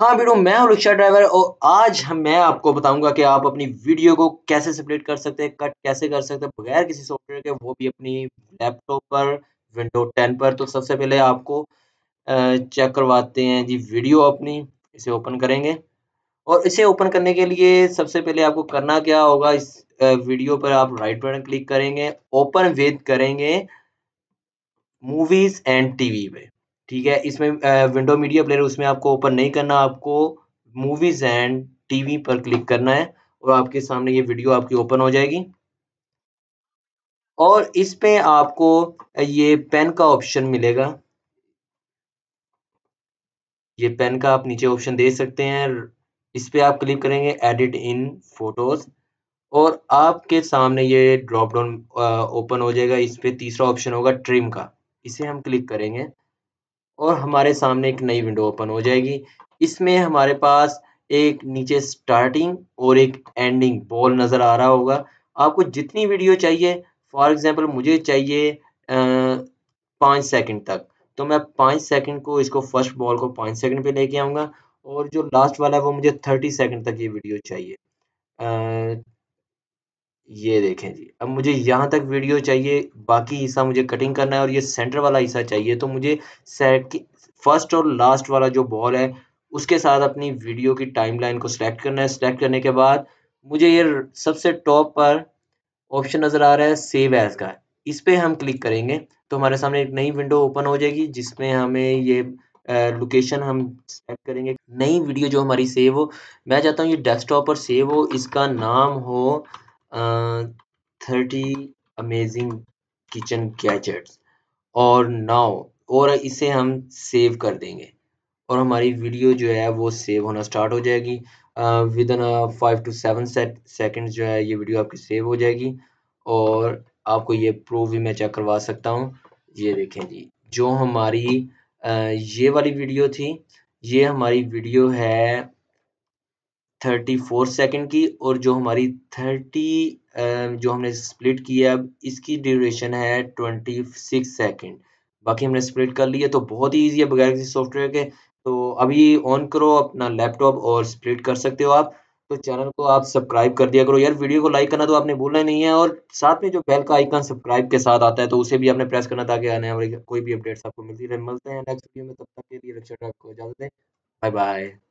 हाँ वीडियो मैं हूँ रिक्शा ड्राइवर और आज हम मैं आपको बताऊंगा कि आप अपनी वीडियो को कैसे सेपरेट कर सकते हैं कट कैसे कर सकते हैं बगैर किसी सॉफ्टवेयर के वो भी अपनी लैपटॉप पर विंडो टेन पर तो सबसे पहले आपको चेक करवाते हैं जी वीडियो अपनी इसे ओपन करेंगे और इसे ओपन करने के लिए सबसे पहले आपको करना क्या होगा इस वीडियो पर आप राइट बटन क्लिक करेंगे ओपन वेद करेंगे मूवीज एंड टीवी पे ठीक है इसमें विंडो मीडिया प्लेयर उसमें आपको ओपन नहीं करना आपको मूवीज एंड टीवी पर क्लिक करना है और आपके सामने ये वीडियो आपकी ओपन हो जाएगी और इस पे आपको ये पेन का ऑप्शन मिलेगा ये पेन का आप नीचे ऑप्शन दे सकते हैं इस पे आप क्लिक करेंगे एडिट इन फोटोज और आपके सामने ये ड्रॉप डाउन ओपन हो जाएगा इस पे तीसरा ऑप्शन होगा ट्रिम का इसे हम क्लिक करेंगे और हमारे सामने एक नई विंडो ओपन हो जाएगी इसमें हमारे पास एक नीचे स्टार्टिंग और एक एंडिंग बॉल नज़र आ रहा होगा आपको जितनी वीडियो चाहिए फॉर एग्जांपल मुझे चाहिए पाँच सेकंड तक तो मैं पाँच सेकंड को इसको फर्स्ट बॉल को पाँच सेकंड पे लेके आऊँगा और जो लास्ट वाला है वो मुझे थर्टी सेकंड तक ये वीडियो चाहिए आ, ये देखें जी अब मुझे यहाँ तक वीडियो चाहिए बाकी हिस्सा मुझे कटिंग करना है और ये सेंटर वाला हिस्सा चाहिए तो मुझे सेट की फर्स्ट और लास्ट वाला जो बॉल है उसके साथ अपनी वीडियो की टाइमलाइन को सिलेक्ट करना है सिलेक्ट करने के बाद मुझे ये सबसे टॉप पर ऑप्शन नज़र आ रहा है सेव एज का इस पर हम क्लिक करेंगे तो हमारे सामने एक नई विंडो ओपन हो जाएगी जिसमें हमें ये लोकेशन हम सेलेक्ट करेंगे नई वीडियो जो हमारी सेव हो मैं चाहता हूँ ये डेस्कटॉप पर सेव हो इसका नाम हो थर्टी अमेजिंग किचन गैजेट्स और नाउ और इसे हम सेव कर देंगे और हमारी वीडियो जो है वो सेव होना स्टार्ट हो जाएगी within five to seven second जो है ये वीडियो आपकी सेव हो जाएगी और आपको ये प्रूफ भी मैं चेक करवा सकता हूँ ये देखें जी जो हमारी uh, ये वाली वीडियो थी ये हमारी वीडियो है थर्टी फोर सेकेंड की और जो हमारी थर्टी जो हमने स्प्लिट किया अब इसकी ड्यूरेशन है ट्वेंटी सिक्स सेकेंड बाकी हमने स्प्लिट कर लिया तो बहुत ही ईजी है बगैर किसी सॉफ्टवेयर के तो अभी ऑन करो अपना लैपटॉप और स्प्लिट कर सकते हो आप तो चैनल को आप सब्सक्राइब कर दिया करो यार वीडियो को लाइक करना तो आपने भूलना नहीं है और साथ में जो बेल का आइकन सब्सक्राइब के साथ आता है तो उसे भी आपने प्रेस करना ताकि आने वाली कोई भी अपडेट्स आपको मिलती रहे मिलते हैं नेक्स्ट वीडियो में तब तक के लिए लेक्चर बाय बाय